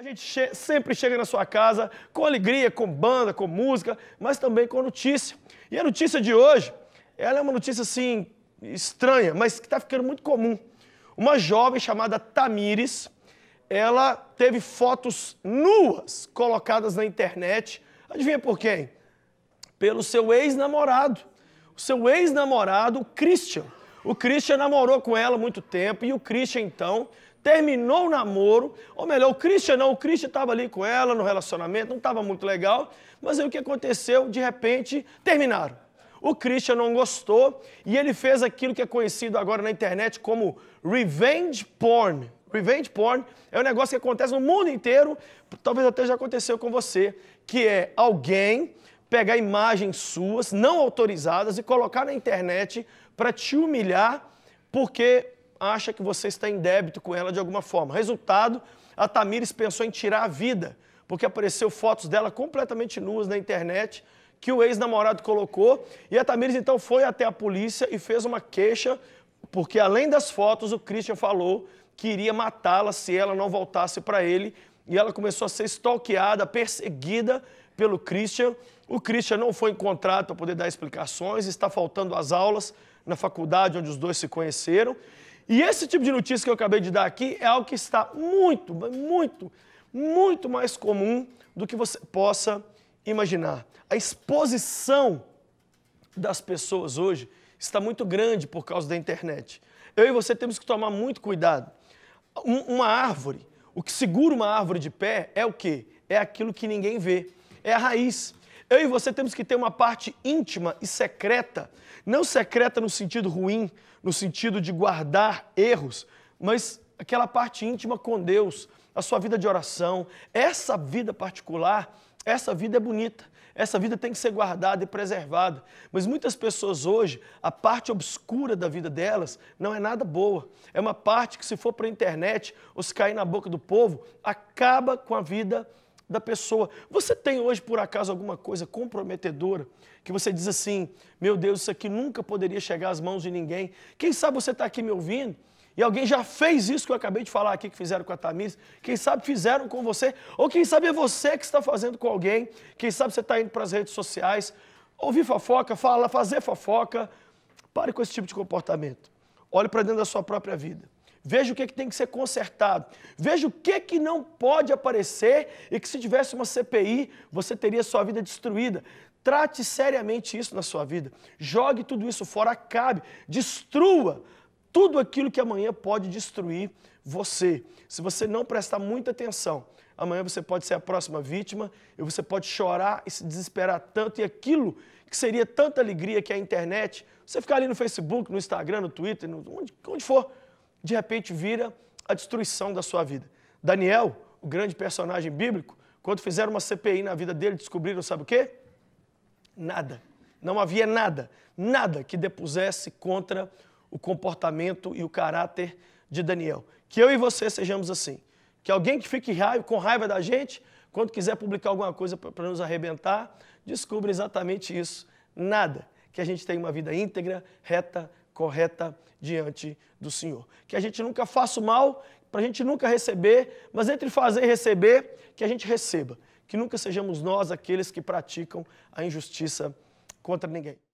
A gente che sempre chega na sua casa com alegria, com banda, com música, mas também com notícia. E a notícia de hoje, ela é uma notícia assim estranha, mas que está ficando muito comum. Uma jovem chamada Tamires, ela teve fotos nuas colocadas na internet. Adivinha por quem? Pelo seu ex-namorado. O seu ex-namorado, Christian. O Christian namorou com ela há muito tempo e o Christian, então, terminou o namoro, ou melhor, o Christian não, o Christian estava ali com ela no relacionamento, não estava muito legal, mas aí o que aconteceu? De repente, terminaram. O Christian não gostou e ele fez aquilo que é conhecido agora na internet como revenge porn. Revenge porn é um negócio que acontece no mundo inteiro, talvez até já aconteceu com você, que é alguém pegar imagens suas não autorizadas e colocar na internet para te humilhar, porque acha que você está em débito com ela de alguma forma. Resultado, a Tamires pensou em tirar a vida, porque apareceu fotos dela completamente nuas na internet que o ex-namorado colocou, e a Tamires então foi até a polícia e fez uma queixa, porque além das fotos, o Christian falou que iria matá-la se ela não voltasse para ele, e ela começou a ser stalkeada, perseguida pelo Christian. O Christian não foi encontrado para poder dar explicações, está faltando às aulas na faculdade onde os dois se conheceram. E esse tipo de notícia que eu acabei de dar aqui é algo que está muito, muito, muito mais comum do que você possa imaginar. A exposição das pessoas hoje está muito grande por causa da internet. Eu e você temos que tomar muito cuidado. uma árvore, o que segura uma árvore de pé é o quê? É aquilo que ninguém vê, é a raiz. Eu e você temos que ter uma parte íntima e secreta, não secreta no sentido ruim, no sentido de guardar erros, mas aquela parte íntima com Deus, a sua vida de oração, essa vida particular, essa vida é bonita, essa vida tem que ser guardada e preservada. Mas muitas pessoas hoje, a parte obscura da vida delas não é nada boa. É uma parte que, se for para a internet ou se cair na boca do povo, acaba com a vida da pessoa. Você tem hoje, por acaso, alguma coisa comprometedora que você diz assim: meu Deus, isso aqui nunca poderia chegar às mãos de ninguém? Quem sabe você está aqui me ouvindo e alguém já fez isso que eu acabei de falar aqui, que fizeram com a tamisa. Quem sabe fizeram com você, ou quem sabe é você que está fazendo com alguém. Quem sabe você está indo para as redes sociais, ouvir fofoca, fala, fazer fofoca. Pare com esse tipo de comportamento. Olhe para dentro da sua própria vida veja o que, é que tem que ser consertado, veja o que, é que não pode aparecer e que se tivesse uma CPI você teria sua vida destruída. Trate seriamente isso na sua vida. Jogue tudo isso fora, acabe, destrua tudo aquilo que amanhã pode destruir você. Se você não prestar muita atenção, amanhã você pode ser a próxima vítima e você pode chorar e se desesperar tanto e aquilo que seria tanta alegria que é a internet, você ficar ali no Facebook, no Instagram, no Twitter, no, onde, onde for, de repente vira a destruição da sua vida. Daniel, o grande personagem bíblico, quando fizeram uma CPI na vida dele, descobriram, sabe o quê? Nada. Não havia nada, nada que depusesse contra o comportamento e o caráter de Daniel. Que eu e você sejamos assim. Que alguém que fique raio com raiva da gente, quando quiser publicar alguma coisa para nos arrebentar, descubra exatamente isso. Nada. Que a gente tenha uma vida íntegra, reta, correta diante do Senhor. Que a gente nunca faça o mal, para a gente nunca receber, mas entre fazer e receber, que a gente receba. Que nunca sejamos nós aqueles que praticam a injustiça contra ninguém.